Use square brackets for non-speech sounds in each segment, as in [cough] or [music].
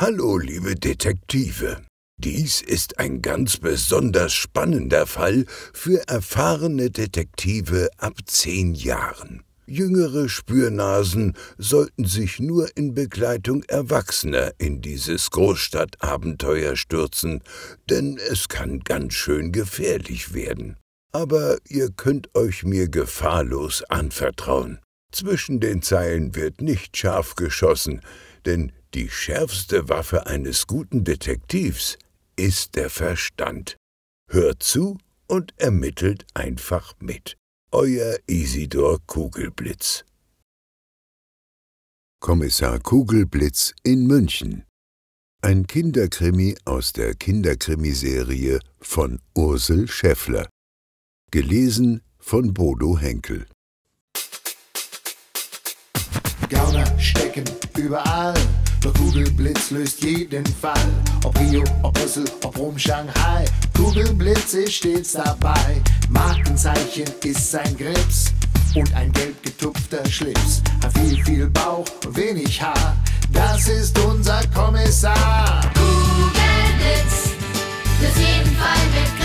Hallo, liebe Detektive. Dies ist ein ganz besonders spannender Fall für erfahrene Detektive ab zehn Jahren. Jüngere Spürnasen sollten sich nur in Begleitung Erwachsener in dieses Großstadtabenteuer stürzen, denn es kann ganz schön gefährlich werden. Aber ihr könnt euch mir gefahrlos anvertrauen. Zwischen den Zeilen wird nicht scharf geschossen, denn die schärfste Waffe eines guten Detektivs ist der Verstand. Hört zu und ermittelt einfach mit. Euer Isidor Kugelblitz. Kommissar Kugelblitz in München. Ein Kinderkrimi aus der Kinderkrimiserie von Ursel Schäffler. Gelesen von Bodo Henkel. Gauner stecken überall der Kugelblitz löst jeden Fall, ob Rio, ob Brüssel, ob Rom, Shanghai. Kugelblitz ist stets dabei, Markenzeichen ist sein Grips und ein gelb getupfter Schlips. Hat viel, viel Bauch und wenig Haar, das ist unser Kommissar. Kugelblitz, das jeden Fall mit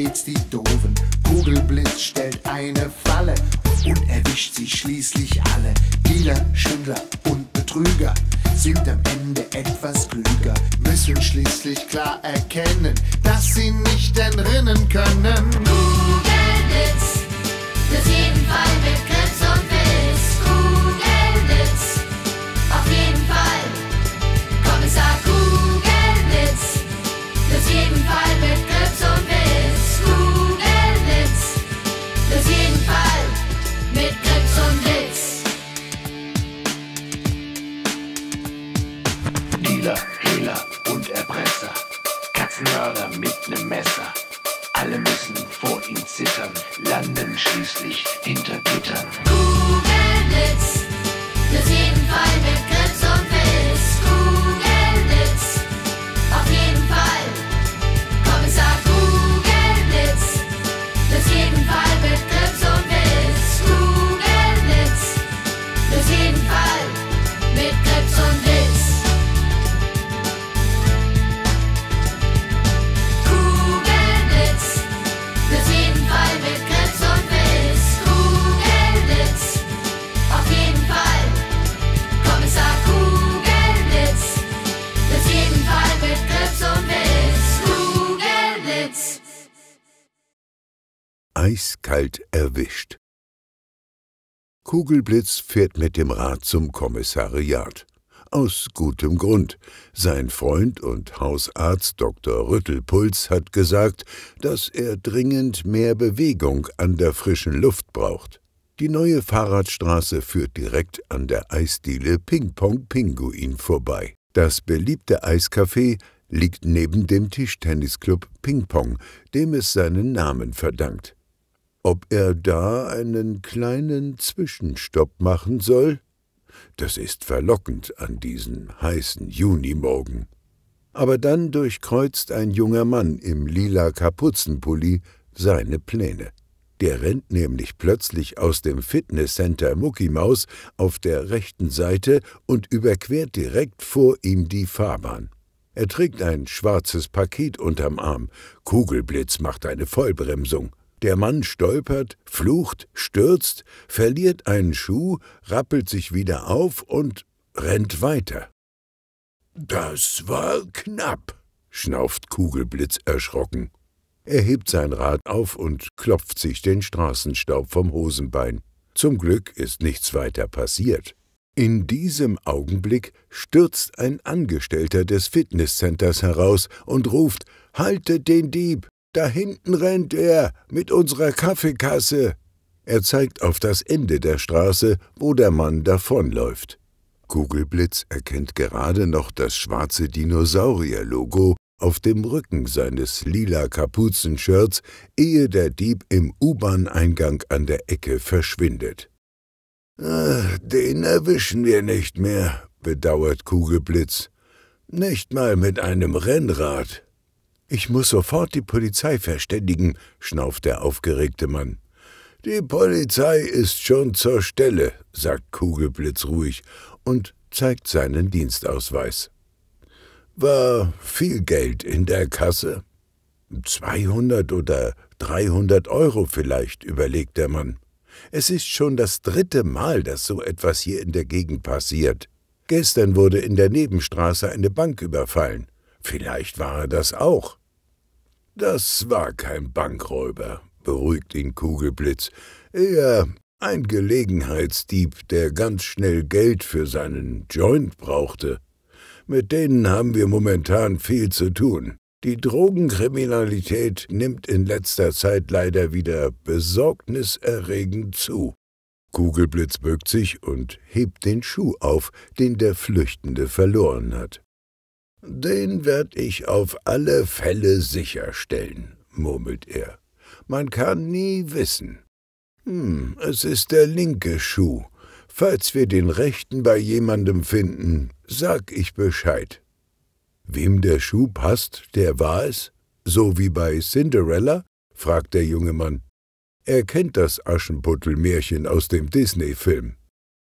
It's the. eiskalt erwischt. Kugelblitz fährt mit dem Rad zum Kommissariat. Aus gutem Grund. Sein Freund und Hausarzt Dr. Rüttelpuls hat gesagt, dass er dringend mehr Bewegung an der frischen Luft braucht. Die neue Fahrradstraße führt direkt an der Eisdiele Ping Pong Pinguin vorbei. Das beliebte Eiscafé liegt neben dem Tischtennisclub Ping Pong, dem es seinen Namen verdankt ob er da einen kleinen Zwischenstopp machen soll? Das ist verlockend an diesem heißen Junimorgen. Aber dann durchkreuzt ein junger Mann im lila Kapuzenpulli seine Pläne. Der rennt nämlich plötzlich aus dem Fitnesscenter Muckimaus auf der rechten Seite und überquert direkt vor ihm die Fahrbahn. Er trägt ein schwarzes Paket unterm Arm. Kugelblitz macht eine Vollbremsung. Der Mann stolpert, flucht, stürzt, verliert einen Schuh, rappelt sich wieder auf und rennt weiter. Das war knapp, schnauft Kugelblitz erschrocken. Er hebt sein Rad auf und klopft sich den Straßenstaub vom Hosenbein. Zum Glück ist nichts weiter passiert. In diesem Augenblick stürzt ein Angestellter des Fitnesscenters heraus und ruft Haltet den Dieb. Da hinten rennt er mit unserer Kaffeekasse. Er zeigt auf das Ende der Straße, wo der Mann davonläuft. Kugelblitz erkennt gerade noch das schwarze Dinosaurier-Logo auf dem Rücken seines lila Kapuzenshirts, ehe der Dieb im U-Bahn-Eingang an der Ecke verschwindet. Ach, den erwischen wir nicht mehr, bedauert Kugelblitz. Nicht mal mit einem Rennrad. Ich muss sofort die Polizei verständigen, schnauft der aufgeregte Mann. Die Polizei ist schon zur Stelle, sagt Kugelblitz ruhig und zeigt seinen Dienstausweis. War viel Geld in der Kasse? 200 oder 300 Euro vielleicht, überlegt der Mann. Es ist schon das dritte Mal, dass so etwas hier in der Gegend passiert. Gestern wurde in der Nebenstraße eine Bank überfallen. Vielleicht war er das auch. Das war kein Bankräuber, beruhigt ihn Kugelblitz. Eher ein Gelegenheitsdieb, der ganz schnell Geld für seinen Joint brauchte. Mit denen haben wir momentan viel zu tun. Die Drogenkriminalität nimmt in letzter Zeit leider wieder besorgniserregend zu. Kugelblitz bückt sich und hebt den Schuh auf, den der Flüchtende verloren hat. Den werd ich auf alle Fälle sicherstellen, murmelt er. Man kann nie wissen. Hm, es ist der linke Schuh. Falls wir den rechten bei jemandem finden, sag ich Bescheid. Wem der Schuh passt, der war es? So wie bei Cinderella? fragt der junge Mann. Er kennt das Aschenputtel-Märchen aus dem Disney-Film.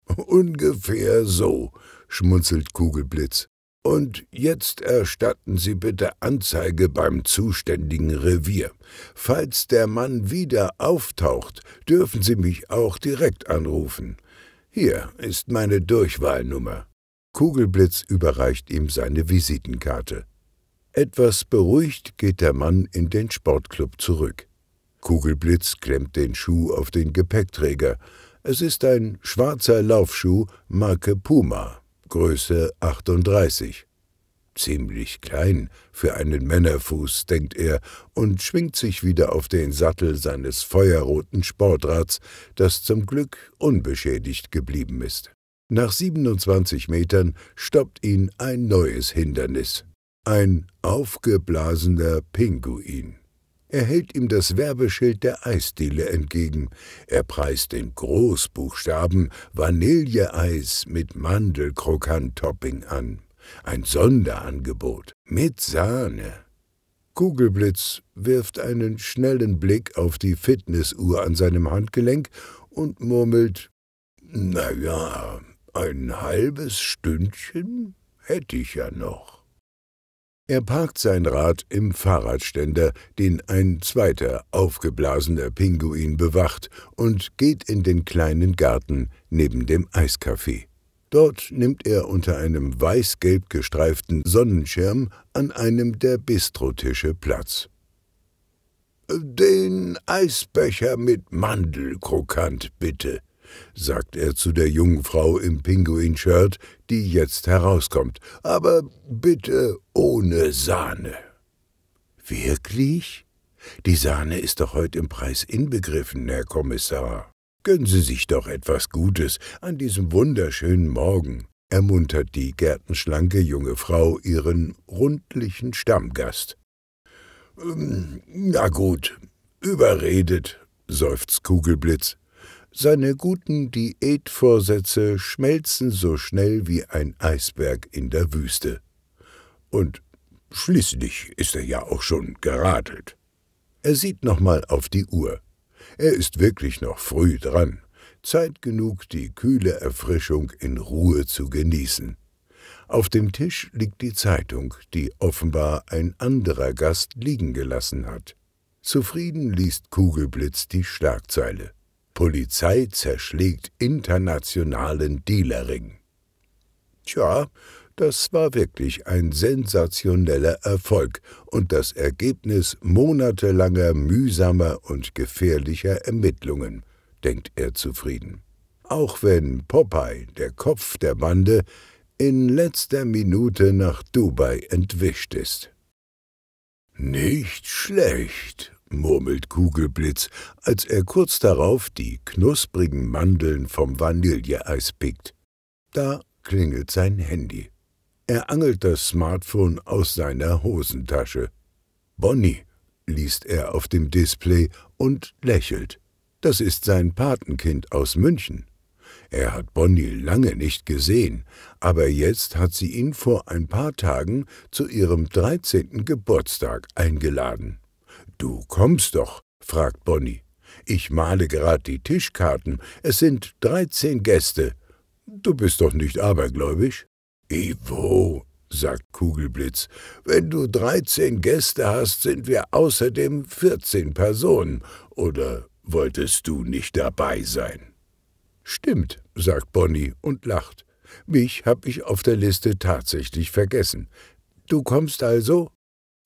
[laughs] Ungefähr so, schmunzelt Kugelblitz. Und jetzt erstatten Sie bitte Anzeige beim zuständigen Revier. Falls der Mann wieder auftaucht, dürfen Sie mich auch direkt anrufen. Hier ist meine Durchwahlnummer. Kugelblitz überreicht ihm seine Visitenkarte. Etwas beruhigt geht der Mann in den Sportclub zurück. Kugelblitz klemmt den Schuh auf den Gepäckträger. Es ist ein schwarzer Laufschuh Marke Puma. Größe 38. Ziemlich klein für einen Männerfuß, denkt er und schwingt sich wieder auf den Sattel seines feuerroten Sportrads, das zum Glück unbeschädigt geblieben ist. Nach 27 Metern stoppt ihn ein neues Hindernis. Ein aufgeblasener Pinguin. Er hält ihm das Werbeschild der Eisdiele entgegen. Er preist in Großbuchstaben Vanilleeis mit Mandelkrokant-Topping an. Ein Sonderangebot mit Sahne. Kugelblitz wirft einen schnellen Blick auf die Fitnessuhr an seinem Handgelenk und murmelt: Na ja, ein halbes Stündchen hätte ich ja noch. Er parkt sein Rad im Fahrradständer, den ein zweiter aufgeblasener Pinguin bewacht, und geht in den kleinen Garten neben dem Eiskaffee. Dort nimmt er unter einem weiß-gelb gestreiften Sonnenschirm an einem der Bistrotische Platz. Den Eisbecher mit Mandelkrokant, bitte, sagt er zu der jungen Frau im Pinguin-Shirt, die jetzt herauskommt, aber bitte ohne Sahne. Wirklich? Die Sahne ist doch heute im Preis inbegriffen, Herr Kommissar. Gönnen Sie sich doch etwas Gutes an diesem wunderschönen Morgen, ermuntert die gärtenschlanke junge Frau ihren rundlichen Stammgast. Ähm, na gut, überredet, seufzt Kugelblitz. Seine guten Diätvorsätze schmelzen so schnell wie ein Eisberg in der Wüste. Und schließlich ist er ja auch schon geradelt. Er sieht nochmal auf die Uhr. Er ist wirklich noch früh dran. Zeit genug, die kühle Erfrischung in Ruhe zu genießen. Auf dem Tisch liegt die Zeitung, die offenbar ein anderer Gast liegen gelassen hat. Zufrieden liest Kugelblitz die Schlagzeile. Polizei zerschlägt internationalen Dealerring. Tja, das war wirklich ein sensationeller Erfolg und das Ergebnis monatelanger, mühsamer und gefährlicher Ermittlungen, denkt er zufrieden. Auch wenn Popeye, der Kopf der Bande, in letzter Minute nach Dubai entwischt ist. Nicht schlecht, murmelt Kugelblitz, als er kurz darauf die knusprigen Mandeln vom Vanilleeis pickt. Da klingelt sein Handy. Er angelt das Smartphone aus seiner Hosentasche. Bonnie, liest er auf dem Display und lächelt. Das ist sein Patenkind aus München. Er hat Bonnie lange nicht gesehen, aber jetzt hat sie ihn vor ein paar Tagen zu ihrem 13. Geburtstag eingeladen. Du kommst doch, fragt Bonnie. Ich male gerade die Tischkarten. Es sind dreizehn Gäste. Du bist doch nicht abergläubisch? Ivo, sagt Kugelblitz, wenn du dreizehn Gäste hast, sind wir außerdem vierzehn Personen. Oder wolltest du nicht dabei sein? Stimmt, sagt Bonnie und lacht. Mich hab ich auf der Liste tatsächlich vergessen. Du kommst also?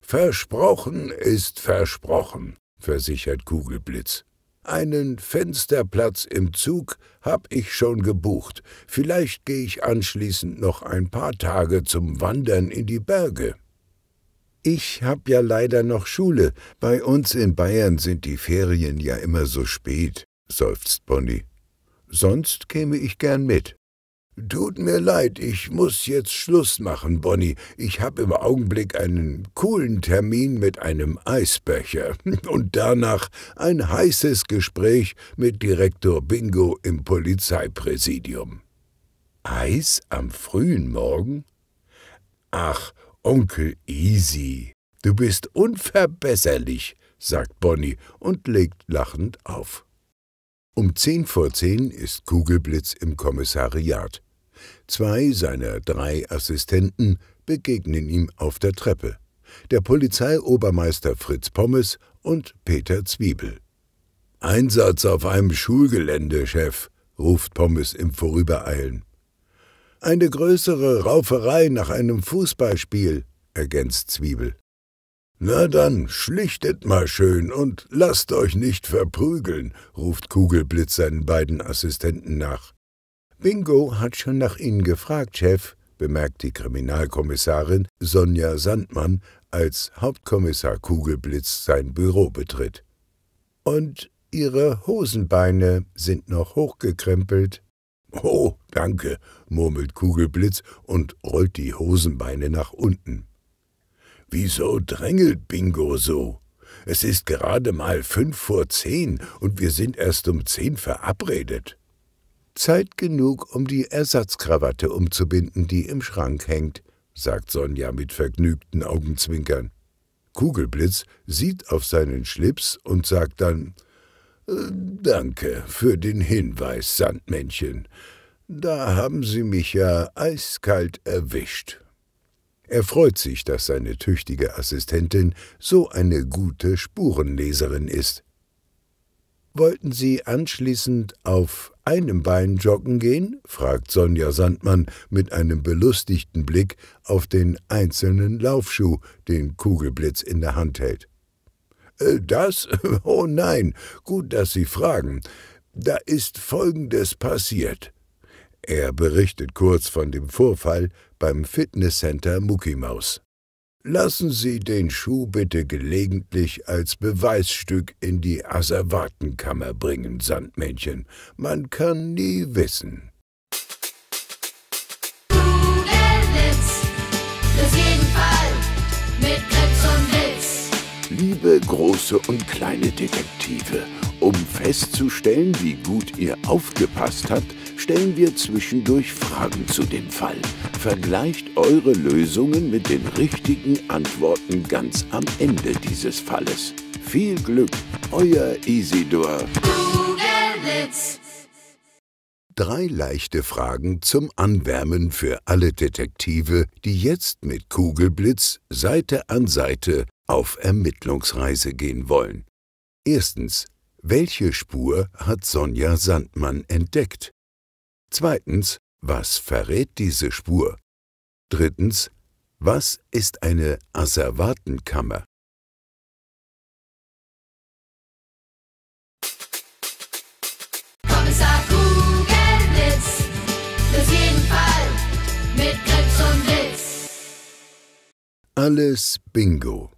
Versprochen ist versprochen, versichert Kugelblitz. Einen Fensterplatz im Zug hab ich schon gebucht. Vielleicht gehe ich anschließend noch ein paar Tage zum Wandern in die Berge. Ich hab ja leider noch Schule. Bei uns in Bayern sind die Ferien ja immer so spät, seufzt Bonnie. Sonst käme ich gern mit. Tut mir leid, ich muss jetzt Schluss machen, Bonnie. Ich habe im Augenblick einen coolen Termin mit einem Eisbecher [laughs] und danach ein heißes Gespräch mit Direktor Bingo im Polizeipräsidium. Eis am frühen Morgen? Ach, Onkel Easy, du bist unverbesserlich, sagt Bonnie und legt lachend auf. Um zehn vor zehn ist Kugelblitz im Kommissariat. Zwei seiner drei Assistenten begegnen ihm auf der Treppe. Der Polizeiobermeister Fritz Pommes und Peter Zwiebel. Einsatz auf einem Schulgelände, Chef, ruft Pommes im Vorübereilen. Eine größere Rauferei nach einem Fußballspiel, ergänzt Zwiebel. Na dann, schlichtet mal schön und lasst euch nicht verprügeln, ruft Kugelblitz seinen beiden Assistenten nach. Bingo hat schon nach Ihnen gefragt, Chef, bemerkt die Kriminalkommissarin Sonja Sandmann, als Hauptkommissar Kugelblitz sein Büro betritt. Und Ihre Hosenbeine sind noch hochgekrempelt. Oh, danke, murmelt Kugelblitz und rollt die Hosenbeine nach unten. Wieso drängelt Bingo so? Es ist gerade mal fünf vor zehn und wir sind erst um zehn verabredet. Zeit genug, um die Ersatzkrawatte umzubinden, die im Schrank hängt, sagt Sonja mit vergnügten Augenzwinkern. Kugelblitz sieht auf seinen Schlips und sagt dann äh, Danke für den Hinweis, Sandmännchen. Da haben Sie mich ja eiskalt erwischt. Er freut sich, dass seine tüchtige Assistentin so eine gute Spurenleserin ist. Wollten Sie anschließend auf einem Bein joggen gehen? fragt Sonja Sandmann mit einem belustigten Blick auf den einzelnen Laufschuh, den Kugelblitz in der Hand hält. Äh, das? [laughs] Oh nein, gut, dass Sie fragen. Da ist Folgendes passiert. Er berichtet kurz von dem Vorfall beim Fitnesscenter Muckimaus. Lassen Sie den Schuh bitte gelegentlich als Beweisstück in die Asservatenkammer bringen, Sandmännchen. Man kann nie wissen. Kugelwitz, für jeden Fall, mit Krebs und Witz. Liebe große und kleine Detektive, um festzustellen, wie gut ihr aufgepasst habt, stellen wir zwischendurch Fragen zu dem Fall. Vergleicht eure Lösungen mit den richtigen Antworten ganz am Ende dieses Falles. Viel Glück, euer Isidor. Googlewitz. Drei leichte Fragen zum Anwärmen für alle Detektive, die jetzt mit Kugelblitz Seite an Seite auf Ermittlungsreise gehen wollen. Erstens, welche Spur hat Sonja Sandmann entdeckt? Zweitens, was verrät diese Spur? Drittens, was ist eine Asservatenkammer? Kommissar Kugelblitz, für jeden Fall mit Grips und Blitz. Alles Bingo.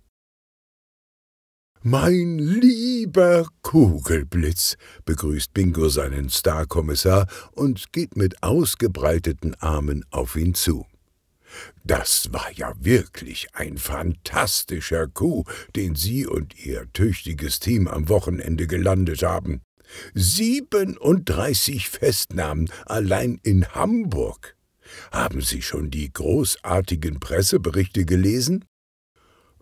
Mein lieber Kugelblitz, begrüßt Bingo seinen Starkommissar und geht mit ausgebreiteten Armen auf ihn zu. Das war ja wirklich ein fantastischer Coup, den Sie und Ihr tüchtiges Team am Wochenende gelandet haben. 37 Festnahmen allein in Hamburg. Haben Sie schon die großartigen Presseberichte gelesen?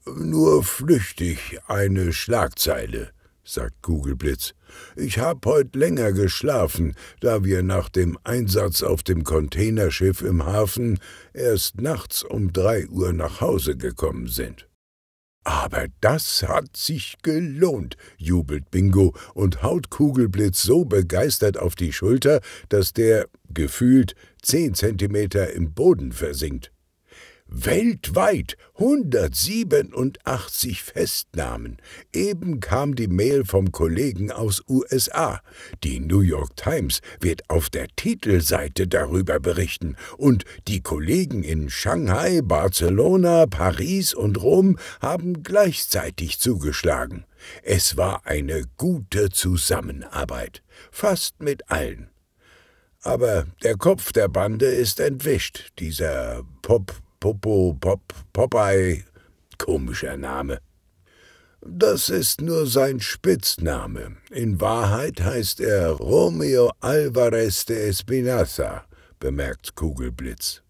Nur flüchtig eine Schlagzeile, sagt Kugelblitz. Ich habe heute länger geschlafen, da wir nach dem Einsatz auf dem Containerschiff im Hafen erst nachts um drei Uhr nach Hause gekommen sind. Aber das hat sich gelohnt, jubelt Bingo und haut Kugelblitz so begeistert auf die Schulter, dass der, gefühlt, zehn Zentimeter im Boden versinkt. Weltweit 187 Festnahmen. Eben kam die Mail vom Kollegen aus USA. Die New York Times wird auf der Titelseite darüber berichten und die Kollegen in Shanghai, Barcelona, Paris und Rom haben gleichzeitig zugeschlagen. Es war eine gute Zusammenarbeit, fast mit allen. Aber der Kopf der Bande ist entwischt, dieser Pop Popo, Pop, Popeye, komischer Name. Das ist nur sein Spitzname. In Wahrheit heißt er Romeo Alvarez de Espinaza, bemerkt Kugelblitz.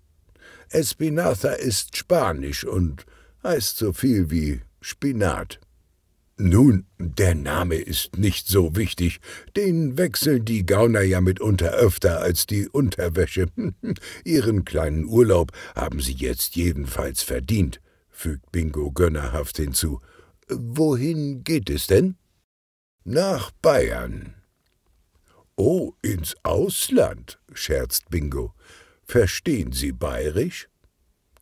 Espinaza ist Spanisch und heißt so viel wie Spinat. Nun, der Name ist nicht so wichtig. Den wechseln die Gauner ja mitunter öfter als die Unterwäsche. [laughs] Ihren kleinen Urlaub haben sie jetzt jedenfalls verdient, fügt Bingo gönnerhaft hinzu. Wohin geht es denn? Nach Bayern. Oh, ins Ausland, scherzt Bingo. Verstehen Sie bayerisch?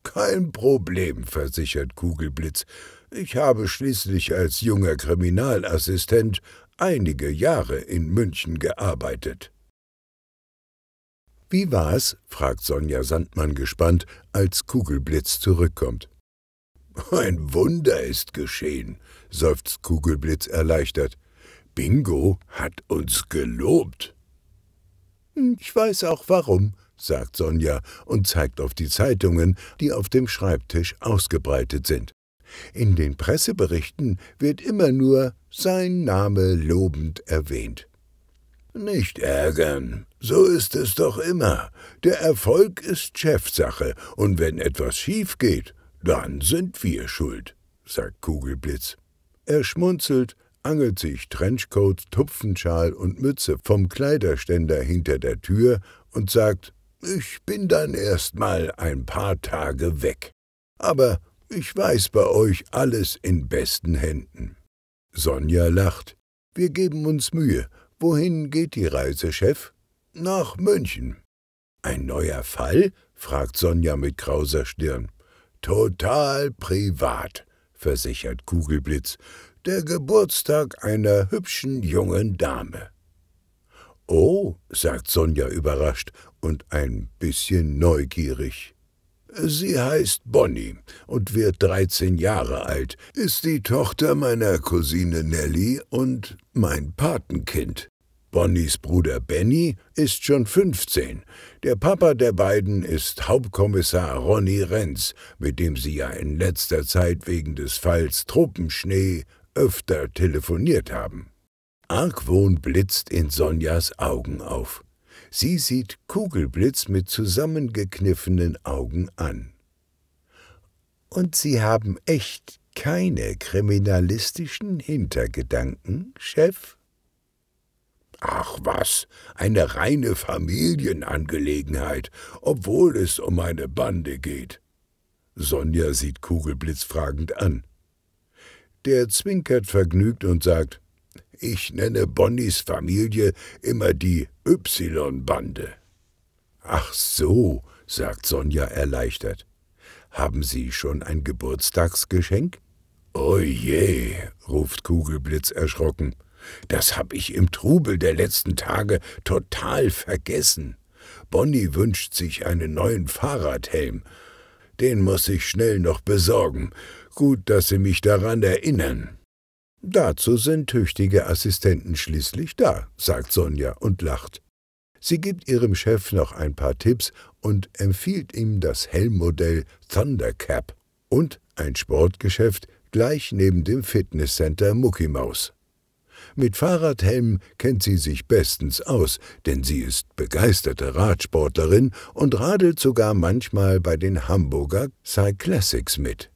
Kein Problem, versichert Kugelblitz. Ich habe schließlich als junger Kriminalassistent einige Jahre in München gearbeitet. Wie war's? fragt Sonja Sandmann gespannt, als Kugelblitz zurückkommt. Ein Wunder ist geschehen, seufzt Kugelblitz erleichtert. Bingo hat uns gelobt. Hm, ich weiß auch warum, sagt Sonja und zeigt auf die Zeitungen, die auf dem Schreibtisch ausgebreitet sind. In den Presseberichten wird immer nur sein Name lobend erwähnt. Nicht ärgern, so ist es doch immer. Der Erfolg ist Chefsache, und wenn etwas schief geht, dann sind wir schuld, sagt Kugelblitz. Er schmunzelt, angelt sich Trenchcoat, Tupfenschal und Mütze vom Kleiderständer hinter der Tür und sagt, ich bin dann erst mal ein paar Tage weg. Aber ich weiß bei euch alles in besten Händen. Sonja lacht. Wir geben uns Mühe. Wohin geht die Reise, Chef? Nach München. Ein neuer Fall? fragt Sonja mit krauser Stirn. Total privat, versichert Kugelblitz. Der Geburtstag einer hübschen jungen Dame. Oh, sagt Sonja überrascht und ein bisschen neugierig. Sie heißt Bonnie und wird 13 Jahre alt, ist die Tochter meiner Cousine Nelly und mein Patenkind. Bonnies Bruder Benny ist schon 15. Der Papa der beiden ist Hauptkommissar Ronny Renz, mit dem sie ja in letzter Zeit wegen des Falls Truppenschnee öfter telefoniert haben. Argwohn blitzt in Sonjas Augen auf. Sie sieht Kugelblitz mit zusammengekniffenen Augen an. Und Sie haben echt keine kriminalistischen Hintergedanken, Chef? Ach was, eine reine Familienangelegenheit, obwohl es um eine Bande geht. Sonja sieht Kugelblitz fragend an. Der zwinkert vergnügt und sagt, ich nenne Bonnies Familie immer die Y-Bande. Ach so, sagt Sonja erleichtert. Haben Sie schon ein Geburtstagsgeschenk? Oh je, ruft Kugelblitz erschrocken. Das hab ich im Trubel der letzten Tage total vergessen. Bonnie wünscht sich einen neuen Fahrradhelm. Den muss ich schnell noch besorgen. Gut, dass Sie mich daran erinnern. Dazu sind tüchtige Assistenten schließlich da, sagt Sonja und lacht. Sie gibt ihrem Chef noch ein paar Tipps und empfiehlt ihm das Helmmodell Thundercap und ein Sportgeschäft gleich neben dem Fitnesscenter Mucki Maus. Mit Fahrradhelm kennt sie sich bestens aus, denn sie ist begeisterte Radsportlerin und radelt sogar manchmal bei den Hamburger Cyclassics mit.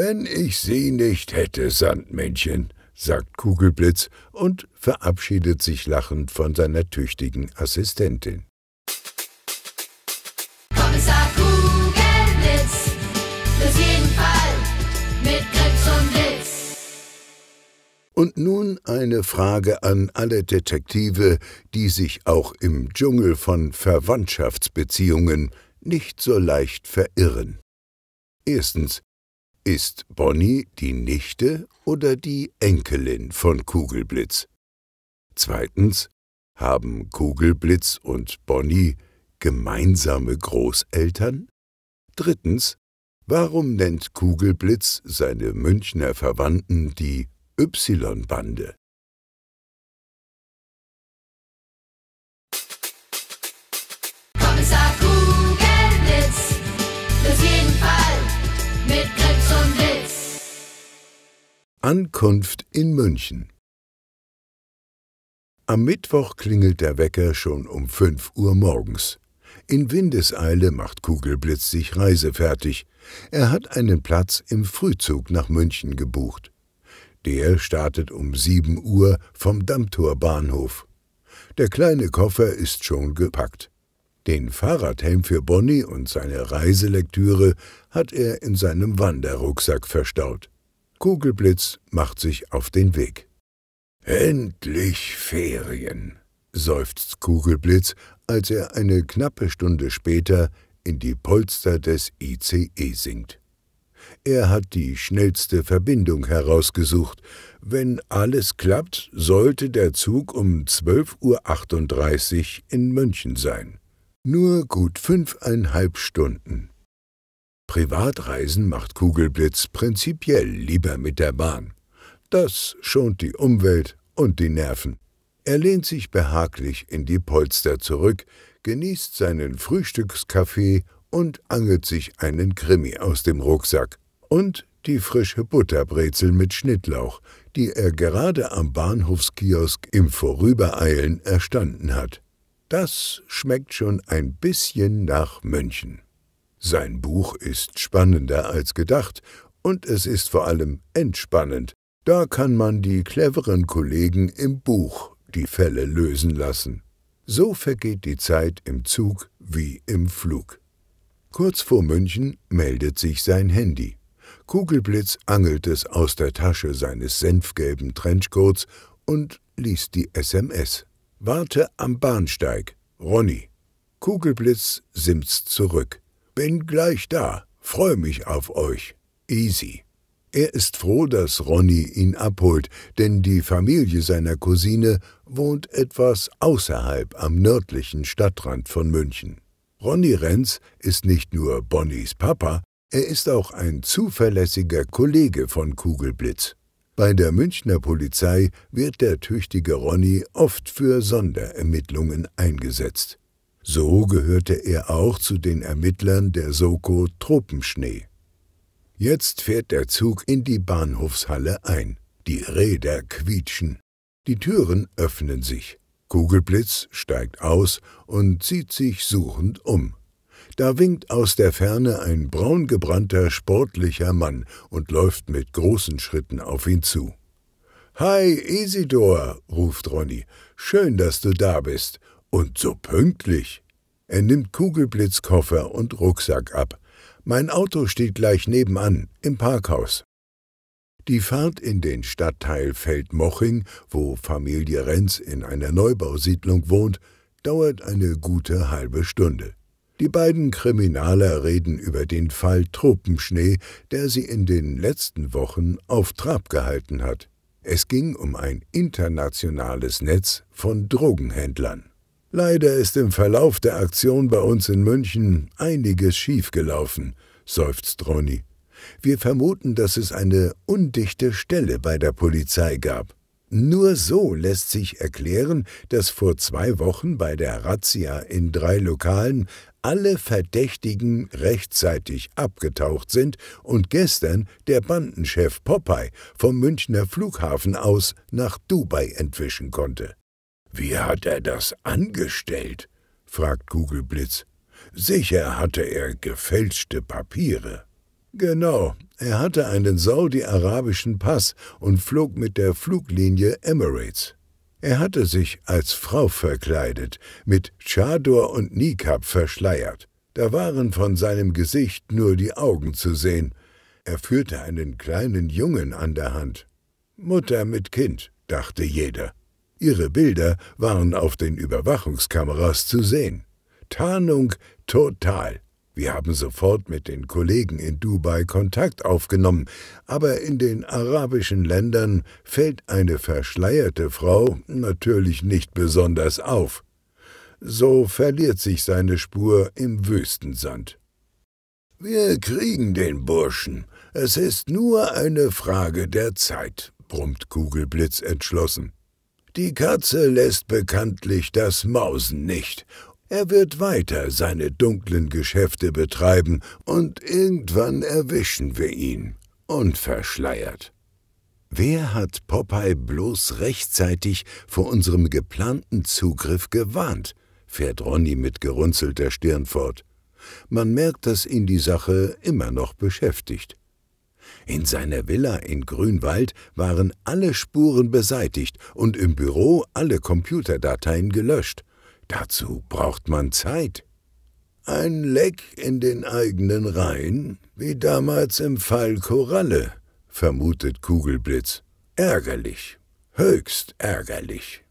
Wenn ich Sie nicht hätte, Sandmännchen, sagt Kugelblitz und verabschiedet sich lachend von seiner tüchtigen Assistentin. Kommissar Kugelblitz, für jeden Fall mit Grips und Blitz. Und nun eine Frage an alle Detektive, die sich auch im Dschungel von Verwandtschaftsbeziehungen nicht so leicht verirren. Erstens, ist Bonnie die Nichte oder die Enkelin von Kugelblitz? Zweitens, haben Kugelblitz und Bonnie gemeinsame Großeltern? Drittens, warum nennt Kugelblitz seine Münchner Verwandten die Y-Bande? Ankunft in München. Am Mittwoch klingelt der Wecker schon um 5 Uhr morgens. In Windeseile macht Kugelblitz sich reisefertig. Er hat einen Platz im Frühzug nach München gebucht. Der startet um 7 Uhr vom Dammtorbahnhof. Der kleine Koffer ist schon gepackt. Den Fahrradhelm für Bonnie und seine Reiselektüre hat er in seinem Wanderrucksack verstaut. Kugelblitz macht sich auf den Weg. Endlich Ferien, seufzt Kugelblitz, als er eine knappe Stunde später in die Polster des ICE sinkt. Er hat die schnellste Verbindung herausgesucht. Wenn alles klappt, sollte der Zug um 12.38 Uhr in München sein. Nur gut fünfeinhalb Stunden. Privatreisen macht Kugelblitz prinzipiell lieber mit der Bahn. Das schont die Umwelt und die Nerven. Er lehnt sich behaglich in die Polster zurück, genießt seinen Frühstückskaffee und angelt sich einen Krimi aus dem Rucksack und die frische Butterbrezel mit Schnittlauch, die er gerade am Bahnhofskiosk im Vorübereilen erstanden hat. Das schmeckt schon ein bisschen nach München. Sein Buch ist spannender als gedacht und es ist vor allem entspannend. Da kann man die cleveren Kollegen im Buch die Fälle lösen lassen. So vergeht die Zeit im Zug wie im Flug. Kurz vor München meldet sich sein Handy. Kugelblitz angelt es aus der Tasche seines senfgelben Trenchcoats und liest die SMS. Warte am Bahnsteig, Ronny. Kugelblitz simst zurück. Bin gleich da. freue mich auf euch. Easy. Er ist froh, dass Ronny ihn abholt, denn die Familie seiner Cousine wohnt etwas außerhalb am nördlichen Stadtrand von München. Ronny Renz ist nicht nur Bonnys Papa, er ist auch ein zuverlässiger Kollege von Kugelblitz. Bei der Münchner Polizei wird der tüchtige Ronny oft für Sonderermittlungen eingesetzt. So gehörte er auch zu den Ermittlern der Soko Tropenschnee. Jetzt fährt der Zug in die Bahnhofshalle ein. Die Räder quietschen. Die Türen öffnen sich. Kugelblitz steigt aus und zieht sich suchend um. Da winkt aus der Ferne ein braungebrannter, sportlicher Mann und läuft mit großen Schritten auf ihn zu. Hi, Isidor, ruft Ronny. Schön, dass du da bist. Und so pünktlich. Er nimmt Kugelblitzkoffer und Rucksack ab. Mein Auto steht gleich nebenan, im Parkhaus. Die Fahrt in den Stadtteil Feldmoching, wo Familie Renz in einer Neubausiedlung wohnt, dauert eine gute halbe Stunde. Die beiden Kriminaler reden über den Fall Tropenschnee, der sie in den letzten Wochen auf Trab gehalten hat. Es ging um ein internationales Netz von Drogenhändlern. Leider ist im Verlauf der Aktion bei uns in München einiges schiefgelaufen, seufzt Ronny. Wir vermuten, dass es eine undichte Stelle bei der Polizei gab. Nur so lässt sich erklären, dass vor zwei Wochen bei der Razzia in drei Lokalen alle Verdächtigen rechtzeitig abgetaucht sind und gestern der Bandenchef Popeye vom Münchner Flughafen aus nach Dubai entwischen konnte. Wie hat er das angestellt? fragt Kugelblitz. Sicher hatte er gefälschte Papiere. Genau, er hatte einen saudi-arabischen Pass und flog mit der Fluglinie Emirates. Er hatte sich als Frau verkleidet, mit Chador und Nikab verschleiert. Da waren von seinem Gesicht nur die Augen zu sehen. Er führte einen kleinen Jungen an der Hand. Mutter mit Kind, dachte jeder. Ihre Bilder waren auf den Überwachungskameras zu sehen. Tarnung total. Wir haben sofort mit den Kollegen in Dubai Kontakt aufgenommen, aber in den arabischen Ländern fällt eine verschleierte Frau natürlich nicht besonders auf. So verliert sich seine Spur im Wüstensand. Wir kriegen den Burschen. Es ist nur eine Frage der Zeit, brummt Kugelblitz entschlossen. Die Katze lässt bekanntlich das Mausen nicht. Er wird weiter seine dunklen Geschäfte betreiben, und irgendwann erwischen wir ihn, unverschleiert. Wer hat Popeye bloß rechtzeitig vor unserem geplanten Zugriff gewarnt? fährt Ronny mit gerunzelter Stirn fort. Man merkt, dass ihn die Sache immer noch beschäftigt. In seiner Villa in Grünwald waren alle Spuren beseitigt und im Büro alle Computerdateien gelöscht. Dazu braucht man Zeit. Ein Leck in den eigenen Reihen, wie damals im Fall Koralle, vermutet Kugelblitz. Ärgerlich, höchst ärgerlich.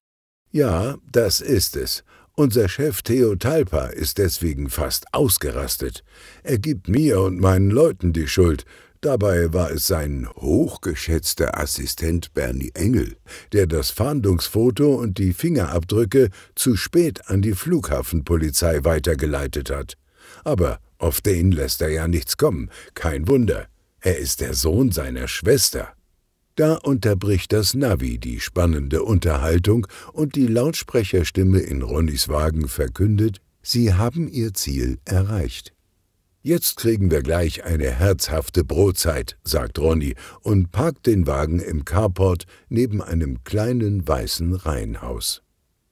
Ja, das ist es. Unser Chef Theo Talpa ist deswegen fast ausgerastet. Er gibt mir und meinen Leuten die Schuld, Dabei war es sein hochgeschätzter Assistent Bernie Engel, der das Fahndungsfoto und die Fingerabdrücke zu spät an die Flughafenpolizei weitergeleitet hat. Aber auf den lässt er ja nichts kommen, kein Wunder. Er ist der Sohn seiner Schwester. Da unterbricht das Navi die spannende Unterhaltung und die Lautsprecherstimme in Ronnys Wagen verkündet, sie haben ihr Ziel erreicht. Jetzt kriegen wir gleich eine herzhafte Brotzeit, sagt Ronny und parkt den Wagen im Carport neben einem kleinen weißen Reihenhaus.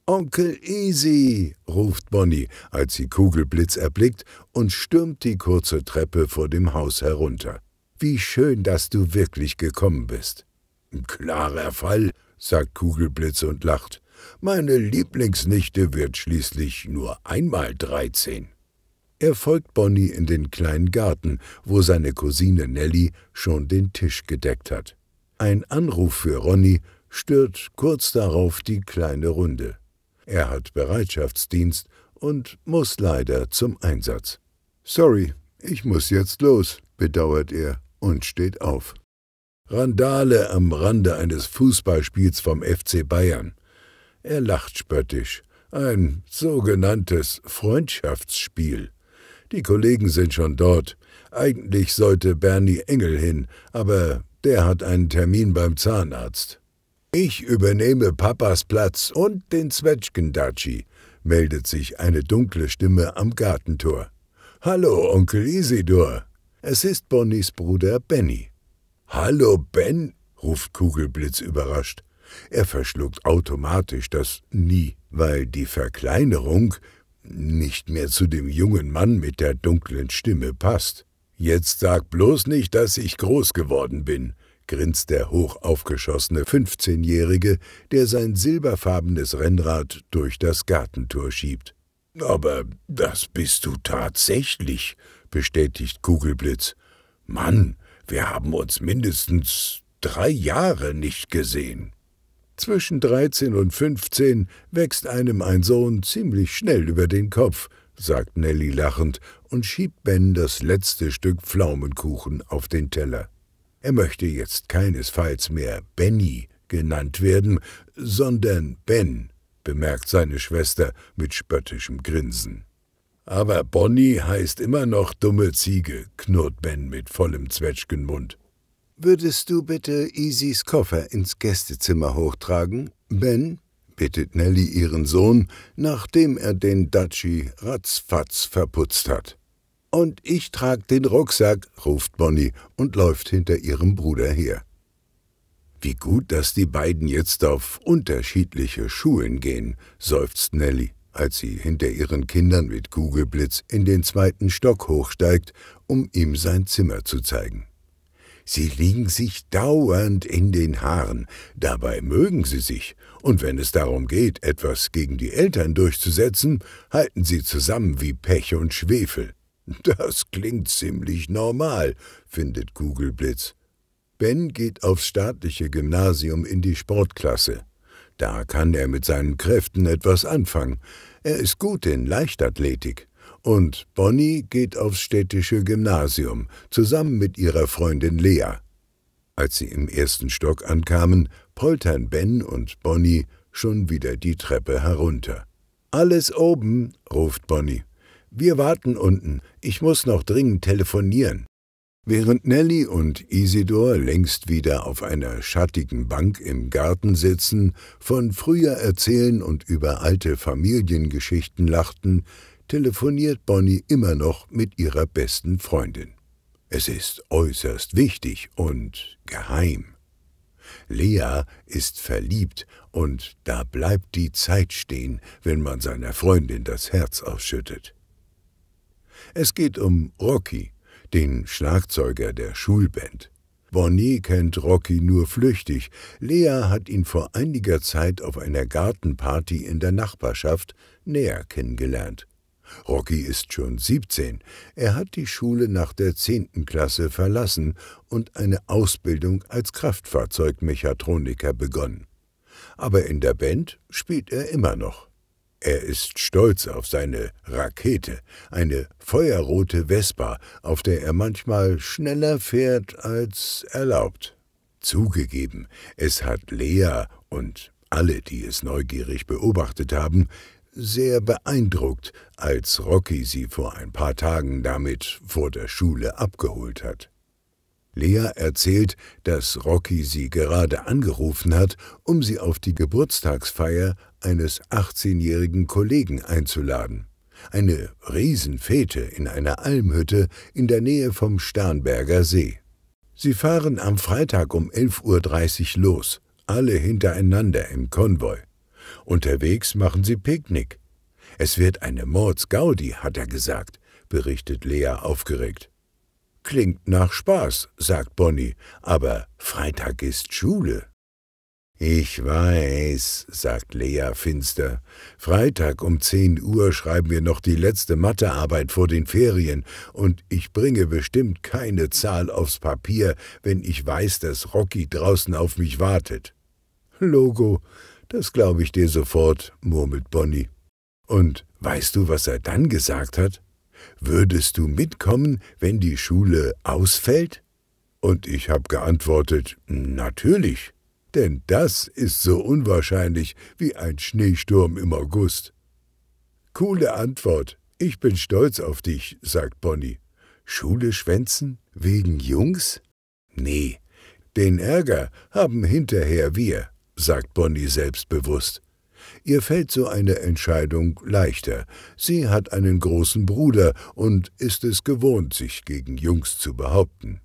Onkel Easy, ruft Bonnie, als sie Kugelblitz erblickt und stürmt die kurze Treppe vor dem Haus herunter. Wie schön, dass du wirklich gekommen bist. Klarer Fall, sagt Kugelblitz und lacht. Meine Lieblingsnichte wird schließlich nur einmal dreizehn. Er folgt Bonnie in den kleinen Garten, wo seine Cousine Nelly schon den Tisch gedeckt hat. Ein Anruf für Ronny stört kurz darauf die kleine Runde. Er hat Bereitschaftsdienst und muss leider zum Einsatz. Sorry, ich muss jetzt los, bedauert er und steht auf. Randale am Rande eines Fußballspiels vom FC Bayern. Er lacht spöttisch. Ein sogenanntes Freundschaftsspiel. Die Kollegen sind schon dort. Eigentlich sollte Bernie Engel hin, aber der hat einen Termin beim Zahnarzt. Ich übernehme Papas Platz und den Zwetschgendatschi, meldet sich eine dunkle Stimme am Gartentor. Hallo, Onkel Isidor. Es ist Bonnies Bruder Benny. Hallo, Ben, ruft Kugelblitz überrascht. Er verschluckt automatisch das Nie, weil die Verkleinerung nicht mehr zu dem jungen Mann mit der dunklen Stimme passt. Jetzt sag bloß nicht, dass ich groß geworden bin, grinst der hochaufgeschossene 15-Jährige, der sein silberfarbenes Rennrad durch das Gartentor schiebt. Aber das bist du tatsächlich, bestätigt Kugelblitz. Mann, wir haben uns mindestens drei Jahre nicht gesehen. Zwischen 13 und 15 wächst einem ein Sohn ziemlich schnell über den Kopf, sagt Nelly lachend und schiebt Ben das letzte Stück Pflaumenkuchen auf den Teller. Er möchte jetzt keinesfalls mehr Benny genannt werden, sondern Ben, bemerkt seine Schwester mit spöttischem Grinsen. Aber Bonnie heißt immer noch dumme Ziege, knurrt Ben mit vollem Zwetschgenmund. Würdest du bitte Isis Koffer ins Gästezimmer hochtragen? Ben, bittet Nelly ihren Sohn, nachdem er den Datschi ratzfatz verputzt hat. Und ich trag den Rucksack, ruft Bonnie und läuft hinter ihrem Bruder her. Wie gut, dass die beiden jetzt auf unterschiedliche Schulen gehen, seufzt Nelly, als sie hinter ihren Kindern mit Kugelblitz in den zweiten Stock hochsteigt, um ihm sein Zimmer zu zeigen. Sie liegen sich dauernd in den Haaren, dabei mögen sie sich, und wenn es darum geht, etwas gegen die Eltern durchzusetzen, halten sie zusammen wie Pech und Schwefel. Das klingt ziemlich normal, findet Kugelblitz. Ben geht aufs staatliche Gymnasium in die Sportklasse. Da kann er mit seinen Kräften etwas anfangen. Er ist gut in Leichtathletik. Und Bonnie geht aufs städtische Gymnasium zusammen mit ihrer Freundin Lea. Als sie im ersten Stock ankamen, poltern Ben und Bonnie schon wieder die Treppe herunter. Alles oben, ruft Bonnie. Wir warten unten, ich muss noch dringend telefonieren. Während Nelly und Isidor längst wieder auf einer schattigen Bank im Garten sitzen, von früher erzählen und über alte Familiengeschichten lachten, telefoniert Bonnie immer noch mit ihrer besten Freundin. Es ist äußerst wichtig und geheim. Lea ist verliebt und da bleibt die Zeit stehen, wenn man seiner Freundin das Herz ausschüttet. Es geht um Rocky, den Schlagzeuger der Schulband. Bonnie kennt Rocky nur flüchtig. Lea hat ihn vor einiger Zeit auf einer Gartenparty in der Nachbarschaft näher kennengelernt. Rocky ist schon 17. Er hat die Schule nach der 10. Klasse verlassen und eine Ausbildung als Kraftfahrzeugmechatroniker begonnen. Aber in der Band spielt er immer noch. Er ist stolz auf seine Rakete, eine feuerrote Vespa, auf der er manchmal schneller fährt als erlaubt. Zugegeben, es hat Lea und alle, die es neugierig beobachtet haben, sehr beeindruckt, als Rocky sie vor ein paar Tagen damit vor der Schule abgeholt hat. Lea erzählt, dass Rocky sie gerade angerufen hat, um sie auf die Geburtstagsfeier eines 18-jährigen Kollegen einzuladen. Eine Riesenfete in einer Almhütte in der Nähe vom Starnberger See. Sie fahren am Freitag um 11.30 Uhr los, alle hintereinander im Konvoi. Unterwegs machen sie Picknick. Es wird eine Mordsgaudi, hat er gesagt, berichtet Lea aufgeregt. Klingt nach Spaß, sagt Bonnie, aber Freitag ist Schule. Ich weiß, sagt Lea finster. Freitag um 10 Uhr schreiben wir noch die letzte Mathearbeit vor den Ferien und ich bringe bestimmt keine Zahl aufs Papier, wenn ich weiß, dass Rocky draußen auf mich wartet. Logo, das glaube ich dir sofort, murmelt Bonnie. Und weißt du, was er dann gesagt hat? Würdest du mitkommen, wenn die Schule ausfällt? Und ich habe geantwortet, natürlich, denn das ist so unwahrscheinlich wie ein Schneesturm im August. Coole Antwort, ich bin stolz auf dich, sagt Bonnie. Schule schwänzen? Wegen Jungs? Nee, den Ärger haben hinterher wir sagt Bonnie selbstbewusst. Ihr fällt so eine Entscheidung leichter. Sie hat einen großen Bruder und ist es gewohnt, sich gegen Jungs zu behaupten.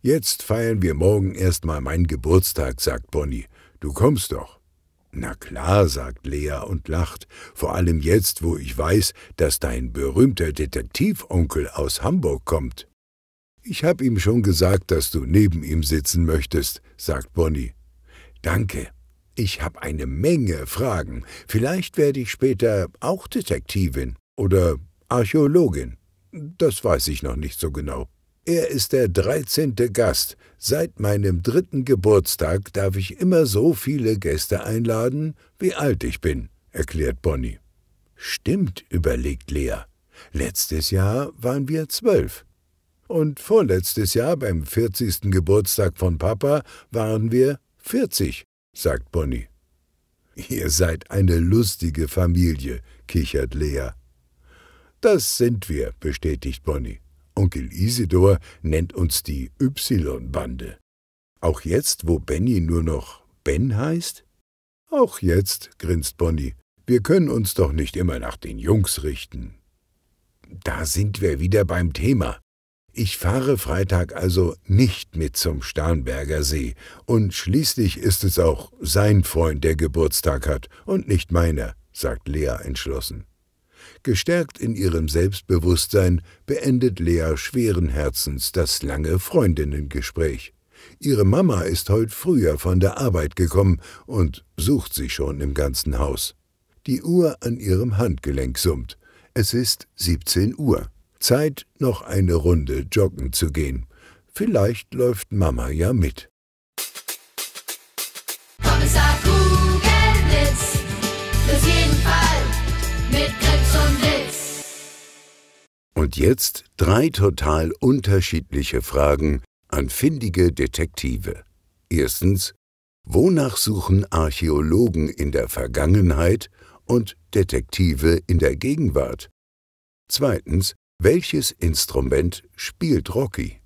Jetzt feiern wir morgen erstmal meinen Geburtstag, sagt Bonnie. Du kommst doch. Na klar, sagt Lea und lacht, vor allem jetzt, wo ich weiß, dass dein berühmter Detektivonkel aus Hamburg kommt. Ich hab ihm schon gesagt, dass du neben ihm sitzen möchtest, sagt Bonnie. Danke, ich habe eine Menge Fragen. Vielleicht werde ich später auch Detektivin oder Archäologin. Das weiß ich noch nicht so genau. Er ist der 13. Gast. Seit meinem dritten Geburtstag darf ich immer so viele Gäste einladen, wie alt ich bin, erklärt Bonnie. Stimmt, überlegt Lea. Letztes Jahr waren wir zwölf. Und vorletztes Jahr beim 40. Geburtstag von Papa waren wir 40 sagt Bonnie. Ihr seid eine lustige Familie, kichert Lea. Das sind wir, bestätigt Bonnie. Onkel Isidor nennt uns die Y-Bande. Auch jetzt, wo Benny nur noch Ben heißt? Auch jetzt, grinst Bonnie. Wir können uns doch nicht immer nach den Jungs richten. Da sind wir wieder beim Thema, ich fahre Freitag also nicht mit zum Starnberger See. Und schließlich ist es auch sein Freund, der Geburtstag hat und nicht meiner, sagt Lea entschlossen. Gestärkt in ihrem Selbstbewusstsein beendet Lea schweren Herzens das lange Freundinnengespräch. Ihre Mama ist heute früher von der Arbeit gekommen und sucht sie schon im ganzen Haus. Die Uhr an ihrem Handgelenk summt. Es ist 17 Uhr. Zeit, noch eine Runde joggen zu gehen. Vielleicht läuft Mama ja mit. Kommissar Kugelblitz, für jeden Fall mit Grips und Blitz. Und jetzt drei total unterschiedliche Fragen an findige Detektive. Erstens, wonach suchen Archäologen in der Vergangenheit und Detektive in der Gegenwart? Zweitens, welches Instrument spielt Rocky?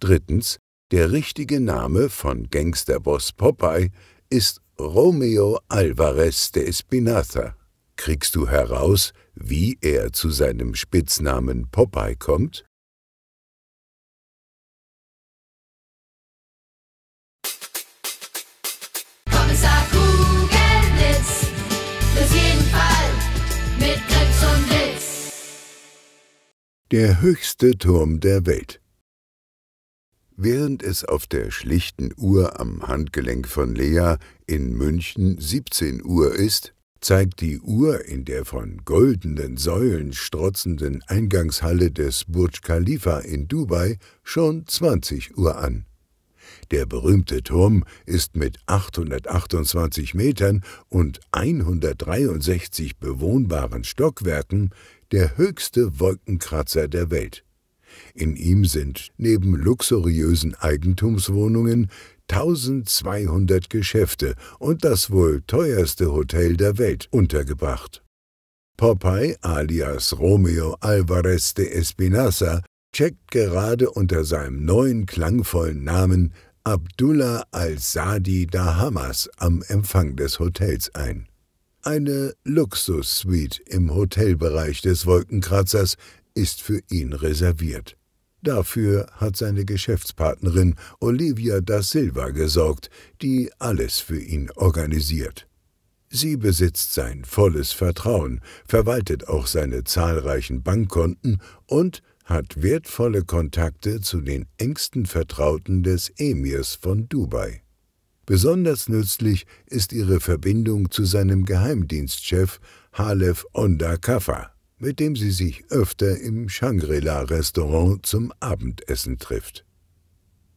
Drittens, der richtige Name von Gangsterboss Popeye ist Romeo Alvarez de Espinaza. Kriegst du heraus, wie er zu seinem Spitznamen Popeye kommt? der höchste Turm der Welt. Während es auf der schlichten Uhr am Handgelenk von Lea in München 17 Uhr ist, zeigt die Uhr in der von goldenen Säulen strotzenden Eingangshalle des Burj Khalifa in Dubai schon 20 Uhr an. Der berühmte Turm ist mit 828 Metern und 163 bewohnbaren Stockwerken der höchste Wolkenkratzer der Welt. In ihm sind neben luxuriösen Eigentumswohnungen 1200 Geschäfte und das wohl teuerste Hotel der Welt untergebracht. Popeye alias Romeo Alvarez de Espinaza checkt gerade unter seinem neuen klangvollen Namen Abdullah al-Sadi da Hamas am Empfang des Hotels ein. Eine Luxussuite im Hotelbereich des Wolkenkratzers ist für ihn reserviert. Dafür hat seine Geschäftspartnerin Olivia da Silva gesorgt, die alles für ihn organisiert. Sie besitzt sein volles Vertrauen, verwaltet auch seine zahlreichen Bankkonten und hat wertvolle Kontakte zu den engsten Vertrauten des Emirs von Dubai. Besonders nützlich ist ihre Verbindung zu seinem Geheimdienstchef Halef Onda Kaffa, mit dem sie sich öfter im Shangri-La-Restaurant zum Abendessen trifft.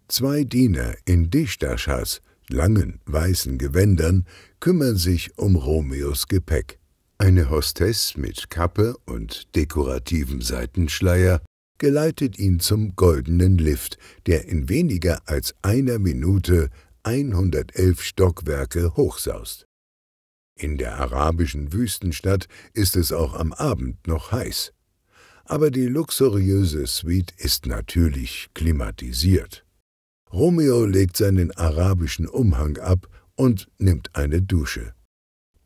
Zwei Diener in Dishtashas, langen weißen Gewändern, kümmern sich um Romeos Gepäck. Eine Hostess mit Kappe und dekorativem Seitenschleier geleitet ihn zum goldenen Lift, der in weniger als einer Minute 111 Stockwerke hochsaust. In der arabischen Wüstenstadt ist es auch am Abend noch heiß. Aber die luxuriöse Suite ist natürlich klimatisiert. Romeo legt seinen arabischen Umhang ab und nimmt eine Dusche.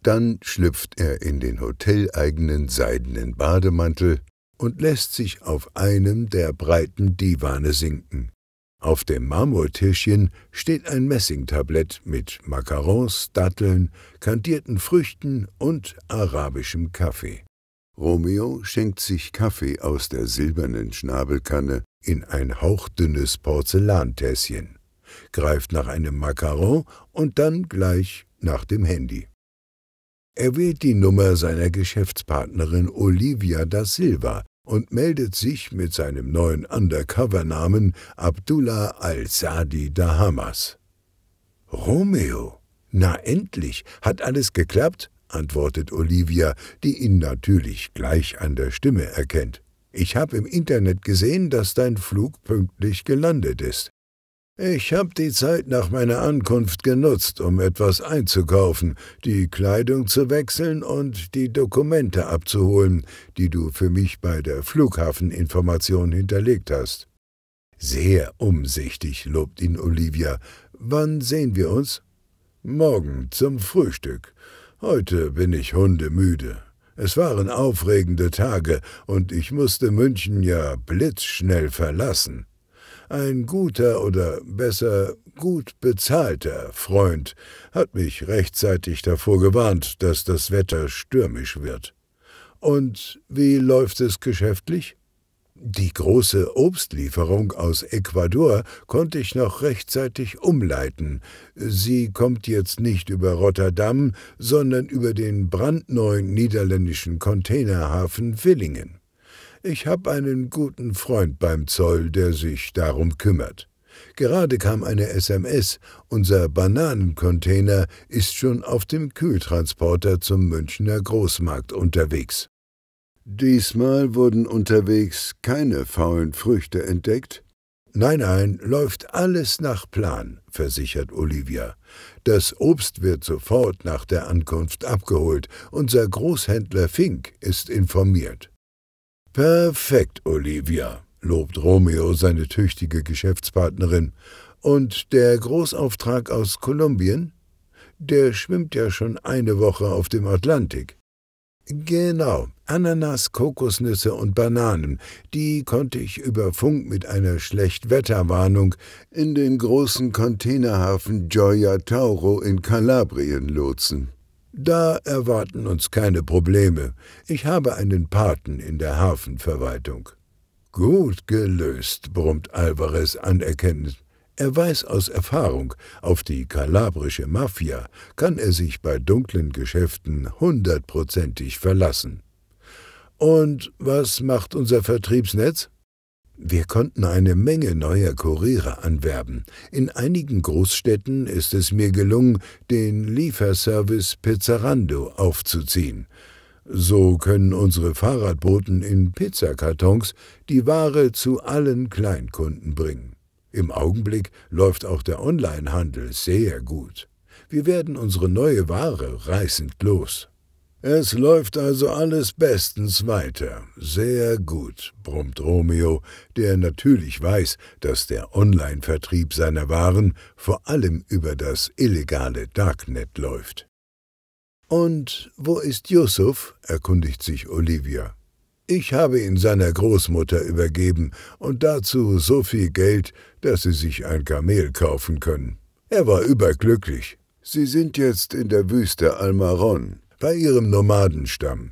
Dann schlüpft er in den hoteleigenen seidenen Bademantel und lässt sich auf einem der breiten Divane sinken. Auf dem Marmortischchen steht ein Messingtablett mit Macarons, Datteln, kandierten Früchten und arabischem Kaffee. Romeo schenkt sich Kaffee aus der silbernen Schnabelkanne in ein hauchdünnes Porzellantässchen, greift nach einem Macaron und dann gleich nach dem Handy. Er wählt die Nummer seiner Geschäftspartnerin Olivia da Silva, und meldet sich mit seinem neuen Undercover-Namen Abdullah al-Sadi Dahamas. Romeo, na endlich, hat alles geklappt? antwortet Olivia, die ihn natürlich gleich an der Stimme erkennt. Ich habe im Internet gesehen, dass dein Flug pünktlich gelandet ist. Ich habe die Zeit nach meiner Ankunft genutzt, um etwas einzukaufen, die Kleidung zu wechseln und die Dokumente abzuholen, die du für mich bei der Flughafeninformation hinterlegt hast. Sehr umsichtig, lobt ihn Olivia. Wann sehen wir uns? Morgen zum Frühstück. Heute bin ich hundemüde. Es waren aufregende Tage, und ich musste München ja blitzschnell verlassen. Ein guter oder besser gut bezahlter Freund hat mich rechtzeitig davor gewarnt, dass das Wetter stürmisch wird. Und wie läuft es geschäftlich? Die große Obstlieferung aus Ecuador konnte ich noch rechtzeitig umleiten. Sie kommt jetzt nicht über Rotterdam, sondern über den brandneuen niederländischen Containerhafen Villingen. Ich habe einen guten Freund beim Zoll, der sich darum kümmert. Gerade kam eine SMS, unser Bananencontainer ist schon auf dem Kühltransporter zum Münchner Großmarkt unterwegs. Diesmal wurden unterwegs keine faulen Früchte entdeckt, Nein, nein, läuft alles nach Plan, versichert Olivia. Das Obst wird sofort nach der Ankunft abgeholt. Unser Großhändler Fink ist informiert. Perfekt, Olivia, lobt Romeo seine tüchtige Geschäftspartnerin. Und der Großauftrag aus Kolumbien? Der schwimmt ja schon eine Woche auf dem Atlantik. Genau, Ananas, Kokosnüsse und Bananen, die konnte ich über Funk mit einer Schlechtwetterwarnung in den großen Containerhafen Gioia Tauro in Kalabrien lotsen. Da erwarten uns keine Probleme. Ich habe einen Paten in der Hafenverwaltung. Gut gelöst, brummt Alvarez anerkennend. Er weiß aus Erfahrung, auf die kalabrische Mafia kann er sich bei dunklen Geschäften hundertprozentig verlassen. Und was macht unser Vertriebsnetz? Wir konnten eine Menge neuer Kuriere anwerben. In einigen Großstädten ist es mir gelungen, den Lieferservice Pizzarando aufzuziehen. So können unsere Fahrradboten in Pizzakartons die Ware zu allen Kleinkunden bringen. Im Augenblick läuft auch der Onlinehandel sehr gut. Wir werden unsere neue Ware reißend los. Es läuft also alles bestens weiter. Sehr gut, brummt Romeo, der natürlich weiß, dass der Online-Vertrieb seiner Waren vor allem über das illegale Darknet läuft. Und wo ist Yusuf? erkundigt sich Olivia. Ich habe ihn seiner Großmutter übergeben und dazu so viel Geld, dass sie sich ein Kamel kaufen können. Er war überglücklich. Sie sind jetzt in der Wüste Almaron, bei ihrem Nomadenstamm.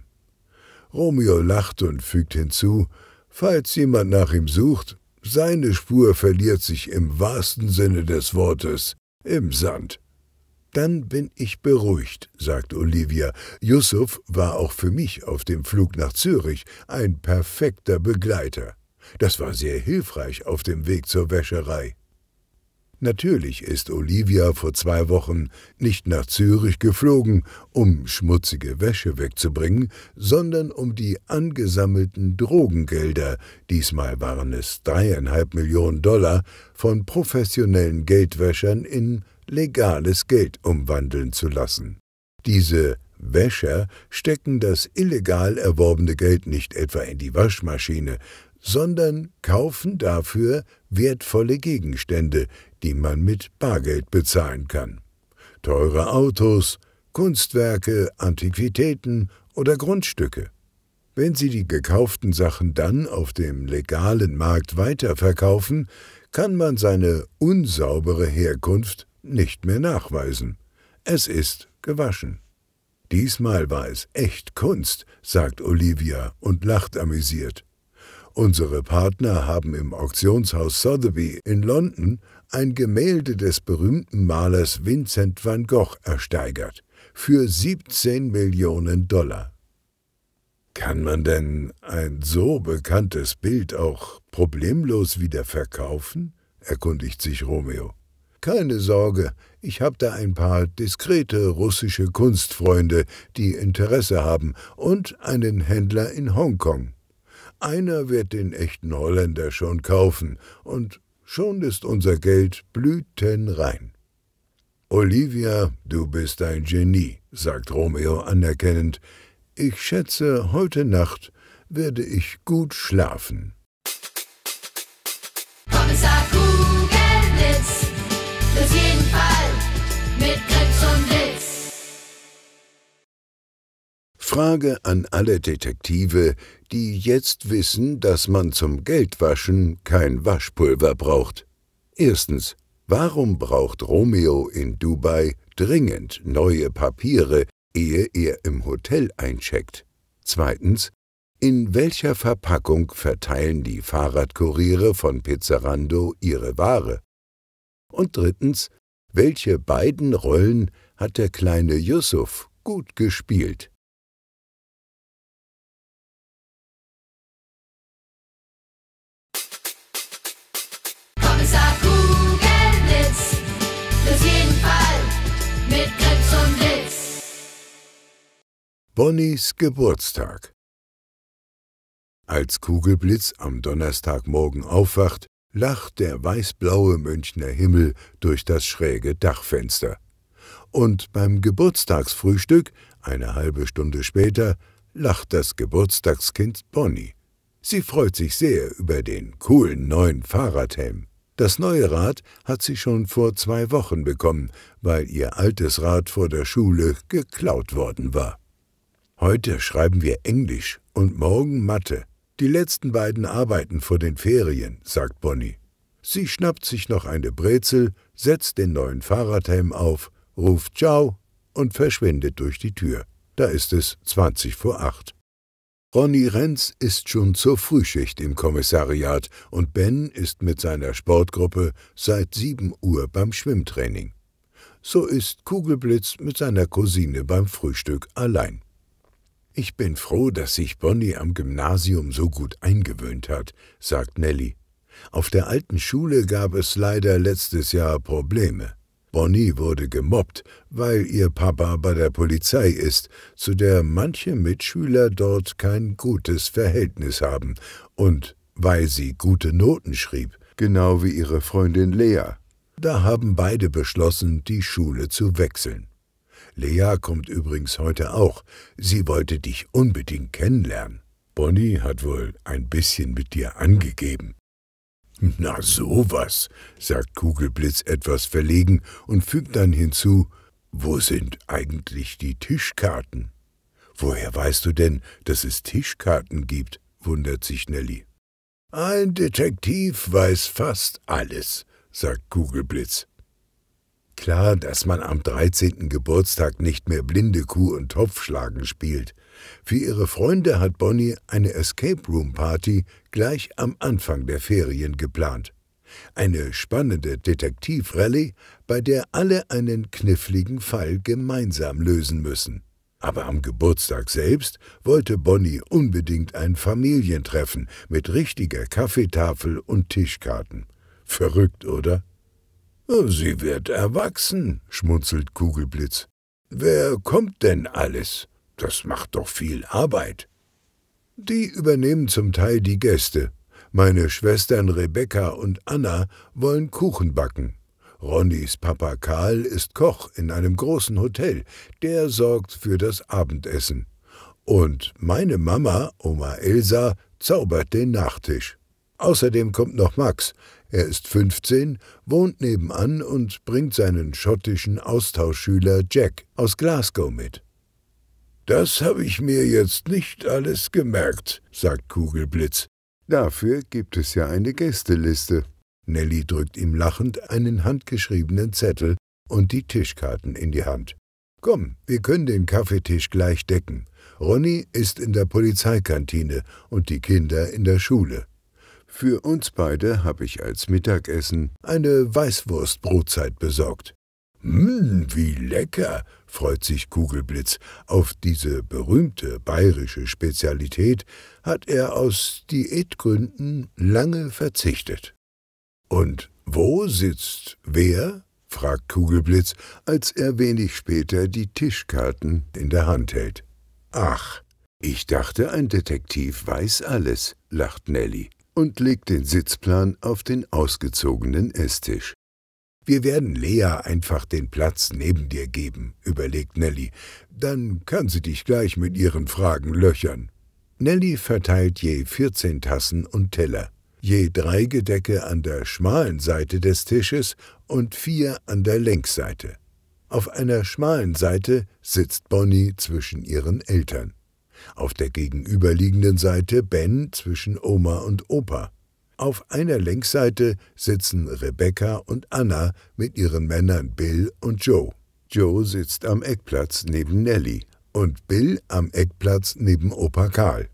Romeo lacht und fügt hinzu, falls jemand nach ihm sucht, seine Spur verliert sich im wahrsten Sinne des Wortes im Sand. Dann bin ich beruhigt, sagt Olivia. Yusuf war auch für mich auf dem Flug nach Zürich ein perfekter Begleiter. Das war sehr hilfreich auf dem Weg zur Wäscherei. Natürlich ist Olivia vor zwei Wochen nicht nach Zürich geflogen, um schmutzige Wäsche wegzubringen, sondern um die angesammelten Drogengelder, diesmal waren es dreieinhalb Millionen Dollar, von professionellen Geldwäschern in legales Geld umwandeln zu lassen. Diese Wäscher stecken das illegal erworbene Geld nicht etwa in die Waschmaschine, sondern kaufen dafür wertvolle Gegenstände, die man mit Bargeld bezahlen kann. Teure Autos, Kunstwerke, Antiquitäten oder Grundstücke. Wenn Sie die gekauften Sachen dann auf dem legalen Markt weiterverkaufen, kann man seine unsaubere Herkunft nicht mehr nachweisen. Es ist gewaschen. Diesmal war es echt Kunst, sagt Olivia und lacht amüsiert. Unsere Partner haben im Auktionshaus Sotheby in London ein Gemälde des berühmten Malers Vincent van Gogh ersteigert. Für 17 Millionen Dollar. Kann man denn ein so bekanntes Bild auch problemlos wieder verkaufen? erkundigt sich Romeo. Keine Sorge, ich habe da ein paar diskrete russische Kunstfreunde, die Interesse haben, und einen Händler in Hongkong. Einer wird den echten Holländer schon kaufen, und Schon ist unser Geld blütenrein. Olivia, du bist ein Genie, sagt Romeo anerkennend. Ich schätze, heute Nacht werde ich gut schlafen. Kommissar Kugelblitz, für jeden Fall mit Grips und Blitz. Frage an alle Detektive, die jetzt wissen, dass man zum Geldwaschen kein Waschpulver braucht. Erstens, warum braucht Romeo in Dubai dringend neue Papiere, ehe er im Hotel eincheckt? Zweitens, in welcher Verpackung verteilen die Fahrradkuriere von Pizzerando ihre Ware? Und drittens, welche beiden Rollen hat der kleine Yusuf gut gespielt? mit Krebs und Witz. Bonnys Geburtstag Als Kugelblitz am Donnerstagmorgen aufwacht, lacht der weißblaue Münchner Himmel durch das schräge Dachfenster. Und beim Geburtstagsfrühstück, eine halbe Stunde später, lacht das Geburtstagskind Bonnie. Sie freut sich sehr über den coolen neuen Fahrradhelm. Das neue Rad hat sie schon vor zwei Wochen bekommen, weil ihr altes Rad vor der Schule geklaut worden war. Heute schreiben wir Englisch und morgen Mathe. Die letzten beiden arbeiten vor den Ferien, sagt Bonnie. Sie schnappt sich noch eine Brezel, setzt den neuen Fahrradhelm auf, ruft Ciao und verschwindet durch die Tür. Da ist es 20 vor 8. Ronny Renz ist schon zur Frühschicht im Kommissariat und Ben ist mit seiner Sportgruppe seit 7 Uhr beim Schwimmtraining. So ist Kugelblitz mit seiner Cousine beim Frühstück allein. Ich bin froh, dass sich Bonnie am Gymnasium so gut eingewöhnt hat, sagt Nelly. Auf der alten Schule gab es leider letztes Jahr Probleme. Bonnie wurde gemobbt, weil ihr Papa bei der Polizei ist, zu der manche Mitschüler dort kein gutes Verhältnis haben und weil sie gute Noten schrieb, genau wie ihre Freundin Lea. Da haben beide beschlossen, die Schule zu wechseln. Lea kommt übrigens heute auch. Sie wollte dich unbedingt kennenlernen. Bonnie hat wohl ein bisschen mit dir angegeben. Na sowas, sagt Kugelblitz etwas verlegen und fügt dann hinzu, wo sind eigentlich die Tischkarten? Woher weißt du denn, dass es Tischkarten gibt? wundert sich Nelly. Ein Detektiv weiß fast alles, sagt Kugelblitz. Klar, dass man am 13. Geburtstag nicht mehr blinde Kuh und Topfschlagen spielt, für ihre Freunde hat Bonnie eine Escape Room Party gleich am Anfang der Ferien geplant. Eine spannende Detektivrallye, bei der alle einen kniffligen Fall gemeinsam lösen müssen. Aber am Geburtstag selbst wollte Bonnie unbedingt ein Familientreffen mit richtiger Kaffeetafel und Tischkarten. Verrückt, oder? Oh, sie wird erwachsen, schmunzelt Kugelblitz. Wer kommt denn alles? Das macht doch viel Arbeit. Die übernehmen zum Teil die Gäste. Meine Schwestern Rebecca und Anna wollen Kuchen backen. Ronnys Papa Karl ist Koch in einem großen Hotel, der sorgt für das Abendessen. Und meine Mama, Oma Elsa, zaubert den Nachtisch. Außerdem kommt noch Max. Er ist 15, wohnt nebenan und bringt seinen schottischen Austauschschüler Jack aus Glasgow mit. Das habe ich mir jetzt nicht alles gemerkt, sagt Kugelblitz. Dafür gibt es ja eine Gästeliste. Nelly drückt ihm lachend einen handgeschriebenen Zettel und die Tischkarten in die Hand. Komm, wir können den Kaffeetisch gleich decken. Ronny ist in der Polizeikantine und die Kinder in der Schule. Für uns beide habe ich als Mittagessen eine Weißwurstbrotzeit besorgt. Mh, hm, wie lecker, freut sich Kugelblitz. Auf diese berühmte bayerische Spezialität hat er aus Diätgründen lange verzichtet. Und wo sitzt wer? fragt Kugelblitz, als er wenig später die Tischkarten in der Hand hält. Ach, ich dachte, ein Detektiv weiß alles, lacht Nelly und legt den Sitzplan auf den ausgezogenen Esstisch. Wir werden Lea einfach den Platz neben dir geben, überlegt Nelly. Dann kann sie dich gleich mit ihren Fragen löchern. Nelly verteilt je 14 Tassen und Teller, je drei Gedecke an der schmalen Seite des Tisches und vier an der Längsseite. Auf einer schmalen Seite sitzt Bonnie zwischen ihren Eltern. Auf der gegenüberliegenden Seite Ben zwischen Oma und Opa. Auf einer Längsseite sitzen Rebecca und Anna mit ihren Männern Bill und Joe. Joe sitzt am Eckplatz neben Nellie und Bill am Eckplatz neben Opa Karl.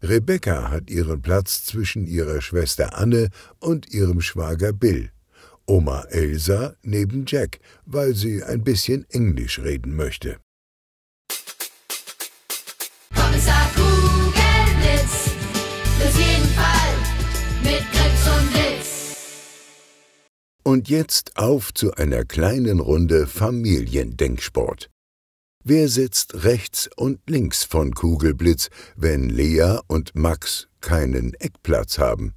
Rebecca hat ihren Platz zwischen ihrer Schwester Anne und ihrem Schwager Bill. Oma Elsa neben Jack, weil sie ein bisschen Englisch reden möchte. Kommissar Kugelblitz, für jeden Fall. Und jetzt auf zu einer kleinen Runde Familiendenksport. Wer sitzt rechts und links von Kugelblitz, wenn Lea und Max keinen Eckplatz haben?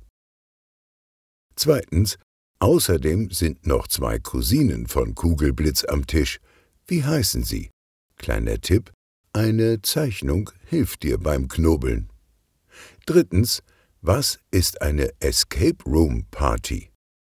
Zweitens, außerdem sind noch zwei Cousinen von Kugelblitz am Tisch. Wie heißen sie? Kleiner Tipp, eine Zeichnung hilft dir beim Knobeln. Drittens, was ist eine Escape Room Party?